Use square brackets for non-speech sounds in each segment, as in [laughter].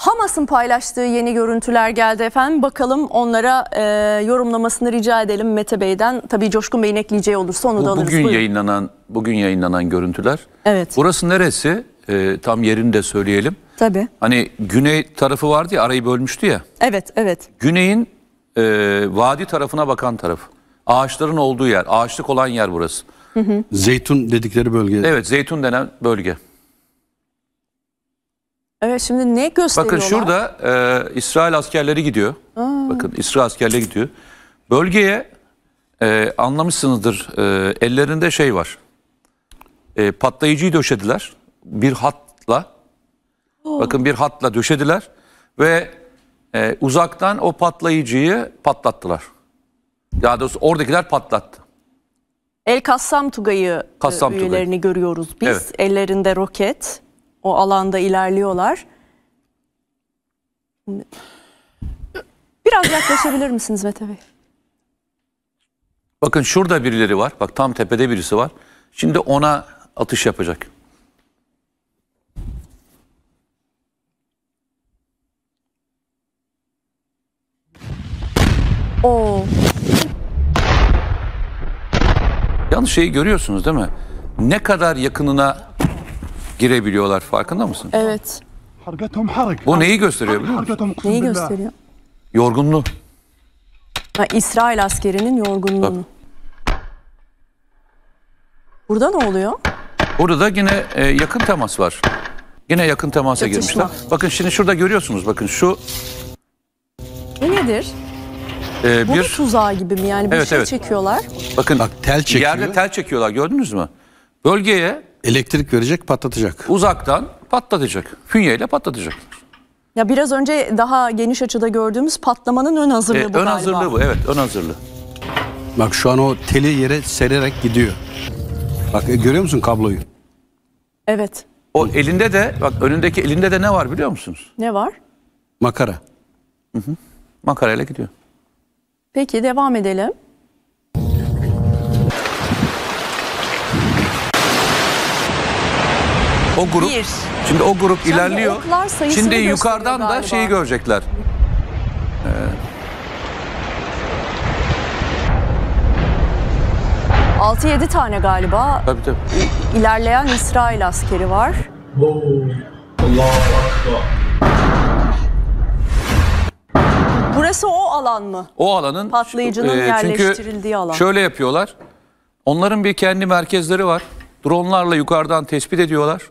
Hamas'ın paylaştığı yeni görüntüler geldi efendim. Bakalım onlara e, yorumlamasını rica edelim Mete Bey'den. Tabii Coşkun Bey'in ekleyeceği olursa onu Bu, da alırız. Bugün Buyurun. yayınlanan bugün yayınlanan görüntüler. Evet. Burası neresi? E, tam yerini de söyleyelim. Tabii. Hani güney tarafı vardı ya arayı bölmüştü ya. Evet, evet. Güneyin e, vadi tarafına bakan taraf. Ağaçların olduğu yer, ağaçlık olan yer burası. Hı hı. Zeytun dedikleri bölge. Evet, zeytun denen bölge. Evet şimdi ne gösteriyorlar? Bakın şurada e, İsrail askerleri gidiyor. Aa. Bakın İsrail askerleri gidiyor. Bölgeye e, anlamışsınızdır e, ellerinde şey var. E, patlayıcıyı döşediler. Bir hatla. Oo. Oh. Bakın bir hatla döşediler. Ve e, uzaktan o patlayıcıyı patlattılar. Daha doğrusu oradakiler patlattı. El Kassam Tugay'ı e, üyelerini Tugay. görüyoruz biz. Evet. Ellerinde roket o alanda ilerliyorlar. Biraz yaklaşabilir misiniz Mete Bey? Bakın şurada birileri var. Bak tam tepede birisi var. Şimdi ona atış yapacak. O. Yanlış şeyi görüyorsunuz değil mi? Ne kadar yakınına girebiliyorlar farkında mısın? Evet. Bu neyi gösteriyor biliyor musun? Neyi gösteriyor? Yorgunluğu. Ha, İsrail askerinin yorgunluğunu. Burada ne oluyor? Burada da yine e, yakın temas var. Yine yakın temasa Çatışma. girmişler. Bakın şimdi şurada görüyorsunuz bakın şu. Bu nedir? Ee, Bu bir tuzağı gibi mi yani bir evet, şey evet. çekiyorlar? Bakın Bak, tel çekiyor. Yerde tel çekiyorlar gördünüz mü? Bölgeye Elektrik verecek, patlatacak. Uzaktan patlatacak. Fünyeyle patlatacak. Ya biraz önce daha geniş açıda gördüğümüz patlamanın ön hazırlığı e, bu ön galiba. Ön hazırlığı bu evet ön hazırlığı. Bak şu an o teli yere sererek gidiyor. Bak e, görüyor musun kabloyu? Evet. O elinde de bak önündeki elinde de ne var biliyor musunuz? Ne var? Makara. Hı hı. Makarayla gidiyor. Peki devam edelim. O grup Bir. şimdi o grup yani ilerliyor. Şimdi yukarıdan galiba. da şeyi görecekler. Ee, Altı yedi tane galiba tabii, tabii. ilerleyen İsrail askeri var. Oh. Allahu Akbar. Burası o alan mı? O alanın patlayıcının e, yerleştirildiği alan. Şöyle yapıyorlar. Onların bir kendi merkezleri var. Dronlarla yukarıdan tespit ediyorlar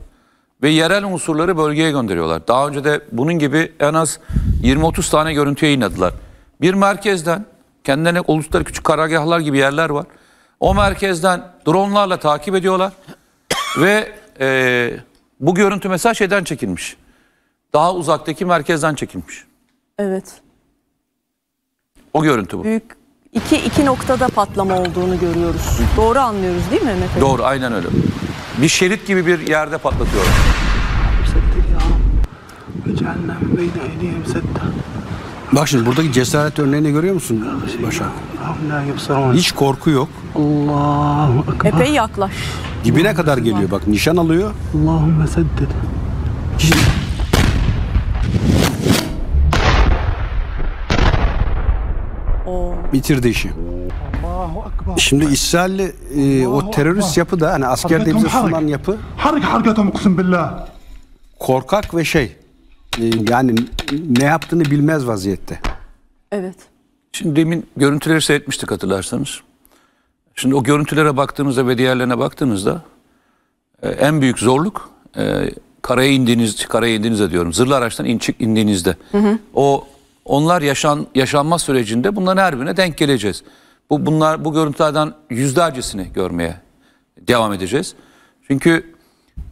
ve yerel unsurları bölgeye gönderiyorlar. Daha önce de bunun gibi en az 20-30 tane görüntü yayınladılar. Bir merkezden kendilerine oldukları küçük karargahlar gibi yerler var. O merkezden dronlarla takip ediyorlar [coughs] ve e, bu görüntü mesela şeyden çekilmiş. Daha uzaktaki merkezden çekilmiş. Evet. O görüntü bu. Büyük iki, iki noktada patlama olduğunu görüyoruz. Doğru anlıyoruz değil mi Mehmet Doğru aynen öyle. Bir şerit gibi bir yerde patlatıyorum. Bak şimdi buradaki cesaret örneğini görüyor musun Başa? Hiç korku yok. Allahu Epey yaklaş. Dibine kadar geliyor bak nişan alıyor. Allahümme sedded. Bitirdi işi. Şimdi İsrail'li e, o terörist yapı da hani asker de bize sunulan yapı korkak ve şey e, yani ne yaptığını bilmez vaziyette. Evet. Şimdi demin görüntüleri seyretmiştik hatırlarsanız. Şimdi o görüntülere baktığınızda ve diğerlerine baktığınızda e, en büyük zorluk e, karaya indiğiniz karaya indiğinizde diyorum zırhlı araçtan in, çık indiğinizde hı hı. o onlar yaşan yaşanma sürecinde bunların her birine denk geleceğiz. Bu bunlar bu görüntülerden yüzlercesini görmeye devam edeceğiz. Çünkü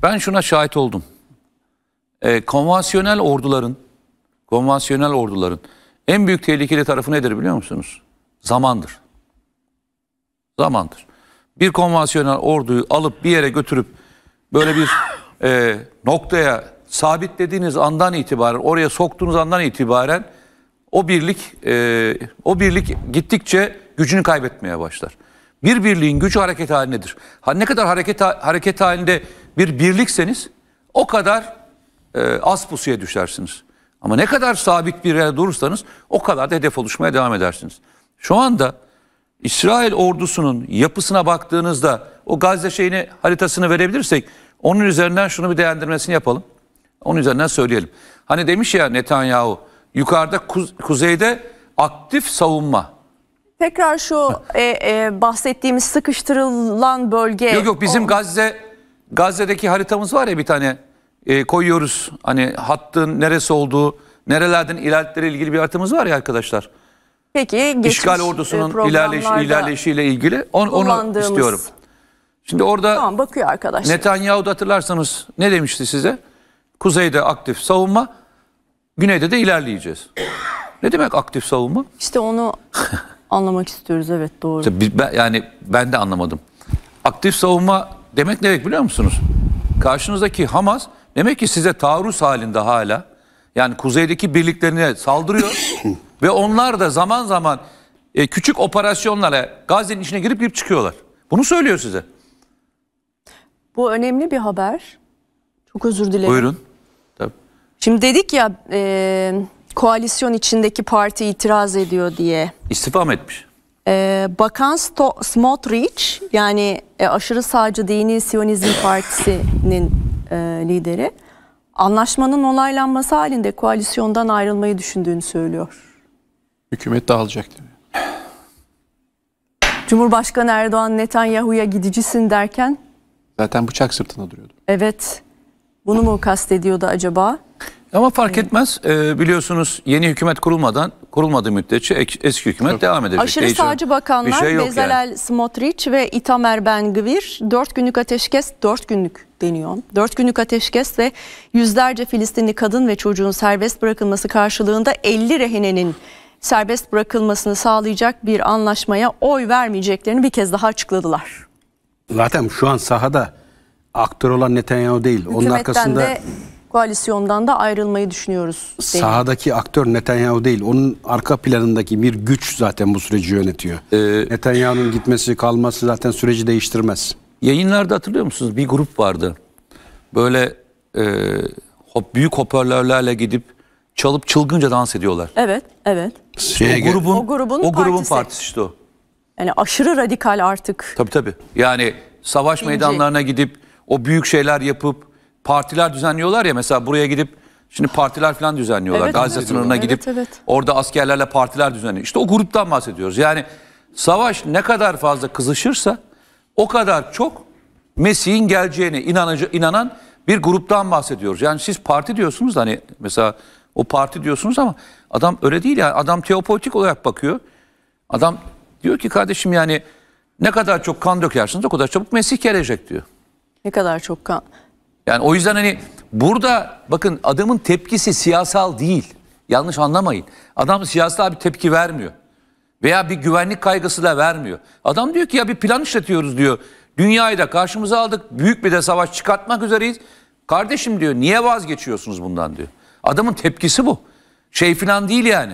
ben şuna şahit oldum. E, konvansiyonel orduların konvansiyonel orduların en büyük tehlikeli tarafı nedir biliyor musunuz? Zamandır. Zamandır. Bir konvansiyonel orduyu alıp bir yere götürüp böyle bir e, noktaya sabitlediğiniz andan itibaren oraya soktuğunuz andan itibaren o birlik e, o birlik gittikçe gücünü kaybetmeye başlar. Bir birliğin gücü hareket halindedir. Ha, ne kadar hareket, hareket halinde bir birlikseniz o kadar e, az pusuya düşersiniz. Ama ne kadar sabit bir yere durursanız o kadar da hedef oluşmaya devam edersiniz. Şu anda İsrail ordusunun yapısına baktığınızda o Gazze şeyini haritasını verebilirsek onun üzerinden şunu bir değerlendirmesini yapalım. Onun üzerinden söyleyelim. Hani demiş ya Netanyahu yukarıda kuzeyde aktif savunma Tekrar şu e, e, bahsettiğimiz sıkıştırılan bölge. Yok yok bizim o... Gazze Gazze'deki haritamız var ya bir tane e, koyuyoruz. Hani hattın neresi olduğu, nerelerden ilerledikleri ilgili bir haritamız var ya arkadaşlar. Peki işgal ordusunun e, ilerleyiş, ilerleşiyle ilgili on, onu istiyorum. Şimdi orada tamam, bakıyor arkadaşlar. Netanyahu hatırlarsanız ne demişti size? Kuzeyde aktif savunma, güneyde de ilerleyeceğiz. ne demek aktif savunma? İşte onu [laughs] Anlamak istiyoruz evet doğru. İşte biz, ben, yani ben de anlamadım. Aktif savunma demek ne demek biliyor musunuz? Karşınızdaki Hamas demek ki size taarruz halinde hala. Yani kuzeydeki birliklerine saldırıyor. [laughs] ve onlar da zaman zaman e, küçük operasyonlara Gazze'nin içine girip girip çıkıyorlar. Bunu söylüyor size. Bu önemli bir haber. Çok özür dilerim. Buyurun. Tabii. Şimdi dedik ya... E, koalisyon içindeki parti itiraz ediyor diye. İstifa mı etmiş? Ee, Bakan Sto- Smotrich yani e, aşırı sağcı dini Siyonizm Partisi'nin e, lideri anlaşmanın onaylanması halinde koalisyondan ayrılmayı düşündüğünü söylüyor. Hükümet dağılacak diyor. Cumhurbaşkanı Erdoğan Netanyahu'ya gidicisin derken Zaten bıçak sırtında duruyordu. evet bunu mu kastediyordu acaba? Ama fark etmez. Ee, biliyorsunuz yeni hükümet kurulmadan kurulmadığı müddetçe eski hükümet devam edecek. Aşırı Değişen sağcı şey bakanlar şey yok Bezalel Smotrich ve Itamer Ben-Gvir 4 günlük ateşkes 4 günlük deniyor. 4 günlük ateşkes ve yüzlerce Filistinli kadın ve çocuğun serbest bırakılması karşılığında 50 rehinenin serbest bırakılmasını sağlayacak bir anlaşmaya oy vermeyeceklerini bir kez daha açıkladılar. Zaten şu an sahada aktör olan Netanyahu değil. Onun arkasında de koalisyondan da ayrılmayı düşünüyoruz. Değil. Sahadaki aktör Netanyahu değil. Onun arka planındaki bir güç zaten bu süreci yönetiyor. Ee, Netanyahu'nun gitmesi kalması zaten süreci değiştirmez. Yayınlarda hatırlıyor musunuz? Bir grup vardı. Böyle e, hop, büyük hoparlörlerle gidip çalıp çılgınca dans ediyorlar. Evet, evet. Şeye, o grubun, o grubun, o grubun partisi. partisi işte o. Yani aşırı radikal artık. Tabii tabii. Yani savaş İnce. meydanlarına gidip o büyük şeyler yapıp partiler düzenliyorlar ya mesela buraya gidip şimdi partiler falan düzenliyorlar. Evet, Gazze sınırına evet, gidip evet. orada askerlerle partiler düzenliyor. İşte o gruptan bahsediyoruz. Yani savaş ne kadar fazla kızışırsa o kadar çok Mesih'in geleceğine inanıcı, inanan bir gruptan bahsediyoruz. Yani siz parti diyorsunuz da hani mesela o parti diyorsunuz ama adam öyle değil yani adam teopolitik olarak bakıyor. Adam diyor ki kardeşim yani ne kadar çok kan dökersiniz o kadar çabuk Mesih gelecek diyor. Ne kadar çok kan. Yani o yüzden hani burada bakın adamın tepkisi siyasal değil. Yanlış anlamayın. Adam siyasal bir tepki vermiyor. Veya bir güvenlik kaygısı da vermiyor. Adam diyor ki ya bir plan işletiyoruz diyor. Dünyayı da karşımıza aldık. Büyük bir de savaş çıkartmak üzereyiz. Kardeşim diyor niye vazgeçiyorsunuz bundan diyor. Adamın tepkisi bu. Şey filan değil yani.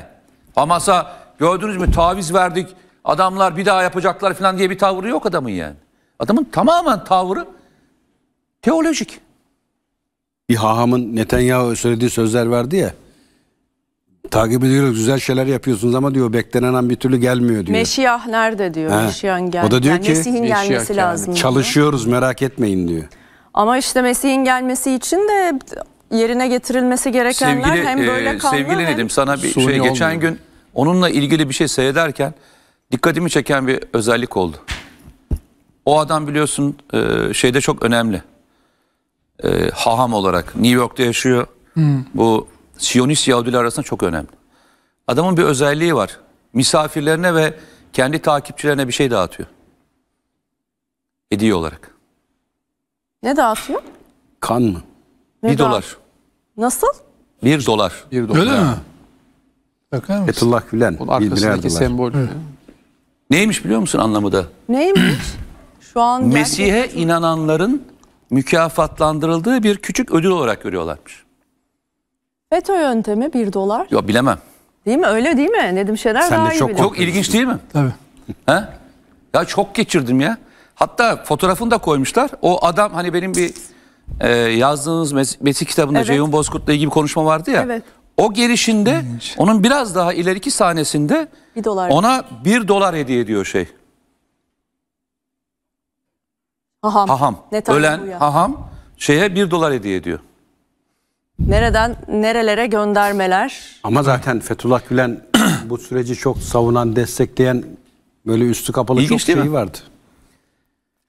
Hamas'a gördünüz mü taviz verdik. Adamlar bir daha yapacaklar filan diye bir tavrı yok adamın yani. Adamın tamamen tavrı teolojik. Bir hahamın Netanyahu söylediği sözler vardı ya. Takip ediyoruz güzel şeyler yapıyorsunuz ama diyor beklenen an bir türlü gelmiyor diyor. Meşiyah nerede diyor. He. Meşiyah'ın gel. O da diyor yani ki Mesih'in gelmesi lazım. Yani. Çalışıyoruz merak etmeyin diyor. Ama işte Mesih'in gelmesi için de yerine getirilmesi gerekenler sevgili, hem böyle e, kanlı Sevgili hem... Nedim sana bir Suni şey geçen olmuyor. gün onunla ilgili bir şey seyrederken dikkatimi çeken bir özellik oldu. O adam biliyorsun e, şeyde çok önemli e, haham olarak New York'ta yaşıyor. Hmm. Bu Siyonist Yahudiler arasında çok önemli. Adamın bir özelliği var. Misafirlerine ve kendi takipçilerine bir şey dağıtıyor. Hediye olarak. Ne dağıtıyor? Kan mı? Ne bir dağıt? dolar. Nasıl? Bir dolar. Bir dolar. Öyle yani. mi? Bakar mısın? Fethullah Gülen. Onun arkasındaki sembol. Neymiş biliyor musun anlamı da? Neymiş? Şu an Mesih'e inananların mükafatlandırıldığı bir küçük ödül olarak görüyorlarmış. FETÖ yöntemi 1 dolar. Yok bilemem. Değil mi? Öyle değil mi? Nedim Şener Sen daha de iyi çok Çok ilginç değil mi? Tabii. Ha? Ya çok geçirdim ya. Hatta fotoğrafını da koymuşlar. O adam hani benim bir e, yazdığınız mes- Mesih kitabında evet. Ceyhun Bozkurt'la ilgili bir konuşma vardı ya. Evet. O gelişinde onun biraz daha ileriki sahnesinde bir dolar. ona bir dolar hediye ediyor şey. Haham. Haham. Netanyahu Ölen ya. haham şeye bir dolar hediye ediyor. Nereden nerelere göndermeler? Ama zaten Fethullah Gülen [clears throat] bu süreci çok savunan, destekleyen böyle üstü kapalı İlginç çok şeyi mi? vardı.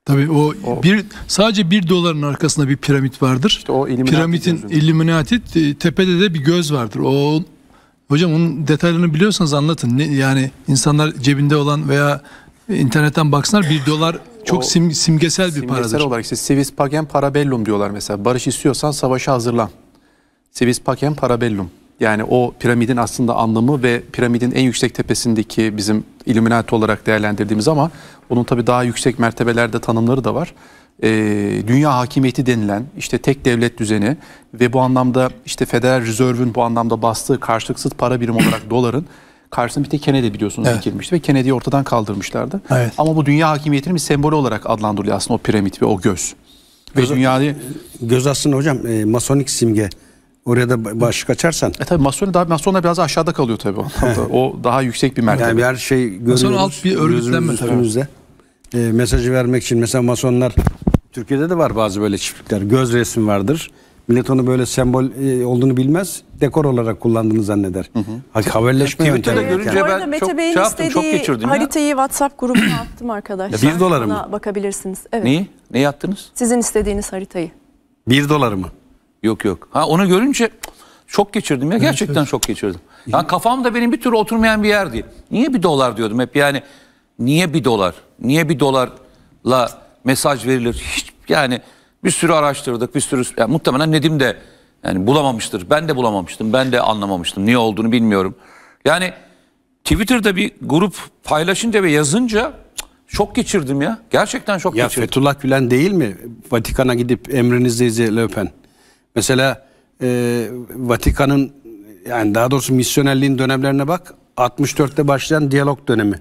Tabii o, o bir sadece bir doların arkasında bir piramit vardır. İşte o Piramitin Illuminati e, tepede de bir göz vardır. O hocam onun detaylarını biliyorsanız anlatın. Ne, yani insanlar cebinde olan veya internetten baksınlar bir dolar çok o, sim, simgesel bir simgesel paradır. Simgesel olarak işte civis pacem parabellum diyorlar mesela. Barış istiyorsan savaşa hazırlan. Civis pacem parabellum. Yani o piramidin aslında anlamı ve piramidin en yüksek tepesindeki bizim Illuminati olarak değerlendirdiğimiz ama onun tabii daha yüksek mertebelerde tanımları da var. Ee, dünya hakimiyeti denilen işte tek devlet düzeni ve bu anlamda işte Federal Reserve'ün bu anlamda bastığı karşılıksız para birim olarak doların Karşısına bir tek Kennedy biliyorsunuz evet. dikilmişti ve Kennedy'yi ortadan kaldırmışlardı. Evet. Ama bu dünya hakimiyetinin bir sembolü olarak adlandırılıyor aslında o piramit ve o göz. Göz, ve dünyayı... göz aslında hocam e, masonik simge. Oraya da başlık açarsan. E tabii Mason daha Masonlar biraz aşağıda kalıyor tabii. [laughs] o daha yüksek bir mertebe. Yani her şey görüyoruz. Mason alt bir örgütlenme üstümüzde. E, mesajı vermek için mesela Masonlar Türkiye'de de var bazı böyle çiftlikler. Göz resmi vardır. Millet onu böyle sembol e, olduğunu bilmez. Dekor olarak kullandığını zanneder. Hı hı. Haberleşme yani Twitter'da görünce ben Mete çok Bey'in şey yaptım, çok istediği geçirdim ya. haritayı WhatsApp grubuna attım arkadaşlar. bir doları mı? Ona bakabilirsiniz. Evet. Neyi? Neyi attınız? Sizin istediğiniz haritayı. Bir dolar mı? Yok yok. Ha onu görünce çok geçirdim ya. Gerçekten çok geçirdim. Yani kafamda benim bir türlü oturmayan bir yerdi. Niye bir dolar diyordum hep yani. Niye bir dolar? Niye bir dolarla mesaj verilir? Hiç yani bir sürü araştırdık, bir sürü yani muhtemelen Nedim de yani bulamamıştır. Ben de bulamamıştım, ben de anlamamıştım. Niye olduğunu bilmiyorum. Yani Twitter'da bir grup paylaşınca ve yazınca şok geçirdim ya. Gerçekten şok ya geçirdim. Ya Fethullah Gülen değil mi? Vatikan'a gidip izle öpen. Mesela e, Vatikan'ın yani daha doğrusu misyonerliğin dönemlerine bak. 64'te başlayan diyalog dönemi.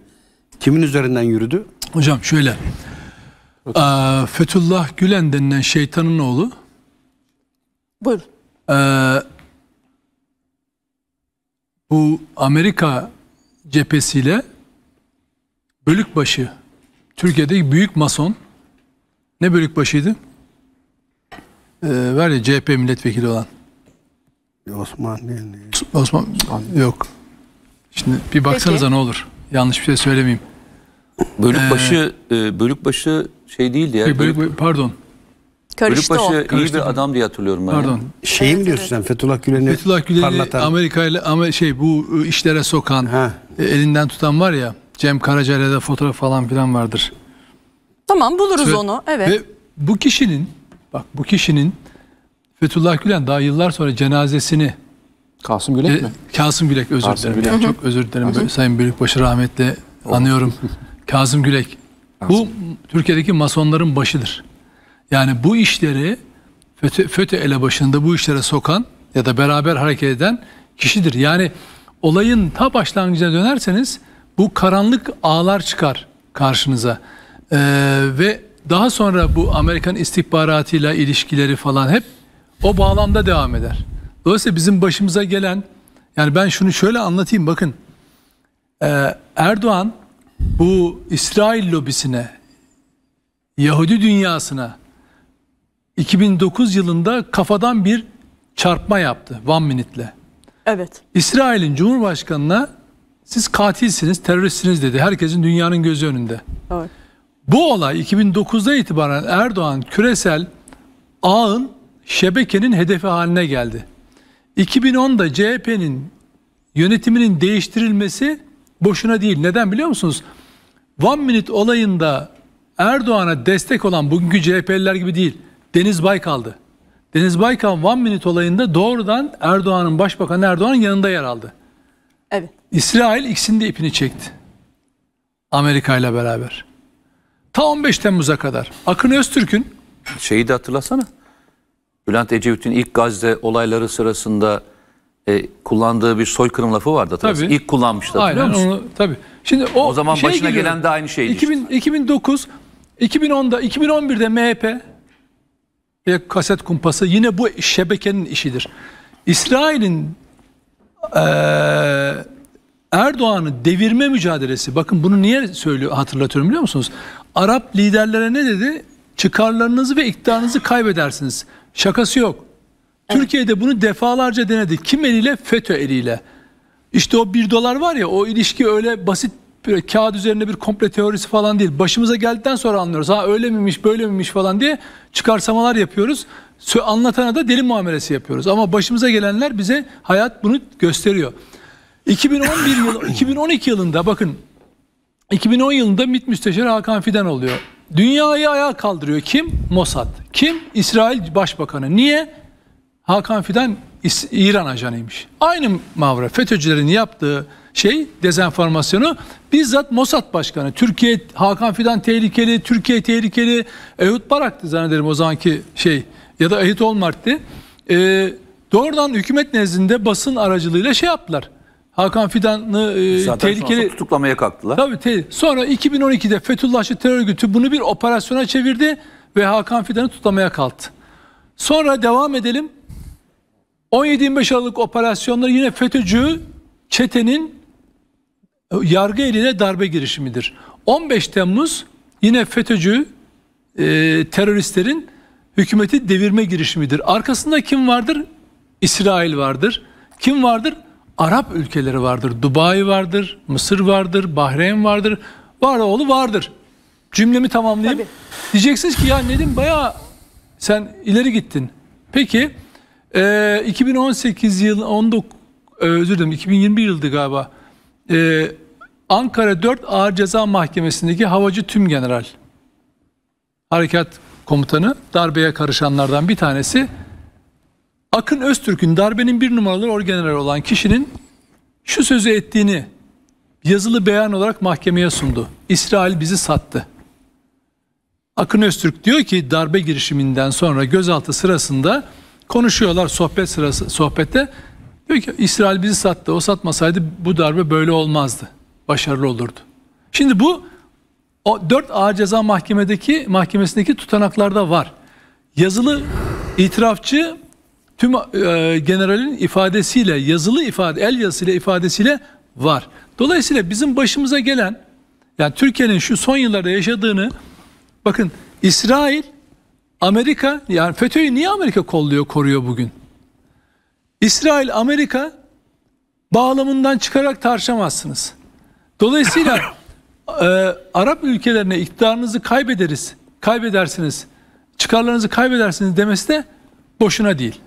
Kimin üzerinden yürüdü? Hocam şöyle ee, Fethullah Gülen denilen şeytanın oğlu. Buyur. Ee, bu Amerika cephesiyle Bölükbaşı Türkiye'deki büyük mason ne Bölükbaşı'ydı? Ee, var ya CHP milletvekili olan. Osman değil. Osman, Osman yok. Şimdi bir baksanıza Peki. ne olur. Yanlış bir şey söylemeyeyim. Bölükbaşı ee, Bölükbaşı şey değildi ya. bölük, pardon. Karıştı Bölükbaşı iyi Karıştı bir adam diye hatırlıyorum ben. Pardon. Şeyim evet, diyorsun sen evet. Fethullah Gülen'i Fethullah Gülen'i parlatan. Amerika ile Amer şey bu ıı, işlere sokan, ha. E, elinden tutan var ya. Cem Karaca'yla da fotoğraf falan filan vardır. Tamam buluruz Söyle, onu. Evet. Ve bu kişinin bak bu kişinin Fethullah Gülen daha yıllar sonra cenazesini Kasım Gülek e, mi? Kasım Gülek özür dilerim. Çok özür dilerim. Kasım. Sayın Büyükbaşı rahmetle oh. anıyorum. Kasım [laughs] Gülek bu Türkiye'deki masonların başıdır. Yani bu işleri FETÖ, FETÖ başında bu işlere sokan ya da beraber hareket eden kişidir. Yani olayın ta başlangıcına dönerseniz bu karanlık ağlar çıkar karşınıza. Ee, ve daha sonra bu Amerikan istihbaratıyla ilişkileri falan hep o bağlamda devam eder. Dolayısıyla bizim başımıza gelen yani ben şunu şöyle anlatayım bakın. Ee, Erdoğan bu İsrail lobisine, Yahudi dünyasına 2009 yılında kafadan bir çarpma yaptı One Minute'le. Evet. İsrail'in Cumhurbaşkanı'na siz katilsiniz, teröristsiniz dedi. Herkesin dünyanın gözü önünde. Evet. Bu olay 2009'da itibaren Erdoğan küresel ağın şebekenin hedefi haline geldi. 2010'da CHP'nin yönetiminin değiştirilmesi Boşuna değil. Neden biliyor musunuz? One Minute olayında Erdoğan'a destek olan bugünkü CHP'liler gibi değil. Deniz Baykal'dı. Deniz Baykal One Minute olayında doğrudan Erdoğan'ın başbakan Erdoğan yanında yer aldı. Evet. İsrail ikisinin de ipini çekti. Amerika ile beraber. Ta 15 Temmuz'a kadar. Akın Öztürk'ün... Şeyi de hatırlasana. Bülent Ecevit'in ilk Gazze olayları sırasında e, kullandığı bir soykırım lafı vardı hatırlarsın. Tabii. İlk kullanmıştı hatırlıyor Aynen, musun? Onu, tabii. Şimdi o, o zaman şey başına geliyor, gelen de aynı şeydi 2000, işte. 2009, 2010'da, 2011'de MHP ve kaset kumpası yine bu şebekenin işidir. İsrail'in e, Erdoğan'ı devirme mücadelesi. Bakın bunu niye söylüyor hatırlatıyorum biliyor musunuz? Arap liderlere ne dedi? Çıkarlarınızı ve iktidarınızı kaybedersiniz. Şakası yok. Türkiye'de bunu defalarca denedik. Kim eliyle? FETÖ eliyle. İşte o bir dolar var ya o ilişki öyle basit böyle kağıt üzerine bir komple teorisi falan değil. Başımıza geldikten sonra anlıyoruz. Ha öyle miymiş böyle miymiş falan diye çıkarsamalar yapıyoruz. Anlatana da deli muamelesi yapıyoruz. Ama başımıza gelenler bize hayat bunu gösteriyor. 2011 yıl, 2012 [coughs] yılında bakın 2010 yılında MİT Müsteşarı Hakan Fidan oluyor. Dünyayı ayağa kaldırıyor. Kim? Mossad. Kim? İsrail Başbakanı. Niye? Hakan Fidan İran ajanıymış. Aynı mavra FETÖ'cülerin yaptığı şey dezenformasyonu bizzat Mossad Başkanı Türkiye Hakan Fidan tehlikeli, Türkiye tehlikeli Ehud Barak'tı zannederim o zamanki şey ya da Ehud Olmart'tı. Ee, doğrudan hükümet nezdinde basın aracılığıyla şey yaptılar. Hakan Fidan'ı e, tehlikeli tutuklamaya kalktılar. Tabii te, sonra 2012'de Fethullahçı terör örgütü bunu bir operasyona çevirdi ve Hakan Fidan'ı tutuklamaya kalktı. Sonra devam edelim. 17-25 Aralık operasyonları yine FETÖ'cü çetenin e, yargı eline darbe girişimidir. 15 Temmuz yine FETÖ'cü e, teröristlerin hükümeti devirme girişimidir. Arkasında kim vardır? İsrail vardır. Kim vardır? Arap ülkeleri vardır. Dubai vardır, Mısır vardır, Bahreyn vardır. oğlu vardır. Cümlemi tamamlayayım. Tabii. Diyeceksiniz ki ya Nedim bayağı sen ileri gittin. Peki ee, e, 2018 yıl 19 özür dilerim 2021 yıldı galiba. E, Ankara 4 Ağır Ceza Mahkemesi'ndeki Havacı Tüm General Harekat Komutanı darbeye karışanlardan bir tanesi Akın Öztürk'ün darbenin bir numaralı orgeneral olan kişinin şu sözü ettiğini yazılı beyan olarak mahkemeye sundu. İsrail bizi sattı. Akın Öztürk diyor ki darbe girişiminden sonra gözaltı sırasında Konuşuyorlar sohbet sırası sohbette. Diyor ki İsrail bizi sattı. O satmasaydı bu darbe böyle olmazdı. Başarılı olurdu. Şimdi bu o dört A Ceza Mahkemedeki mahkemesindeki tutanaklarda var. Yazılı itirafçı tüm e, generalin ifadesiyle yazılı ifade el yazısıyla ifadesiyle var. Dolayısıyla bizim başımıza gelen yani Türkiye'nin şu son yıllarda yaşadığını bakın İsrail Amerika yani FETÖ'yü niye Amerika kolluyor, koruyor bugün? İsrail, Amerika bağlamından çıkarak tartışamazsınız. Dolayısıyla [laughs] e, Arap ülkelerine iktidarınızı kaybederiz, kaybedersiniz, çıkarlarınızı kaybedersiniz demesi de boşuna değil.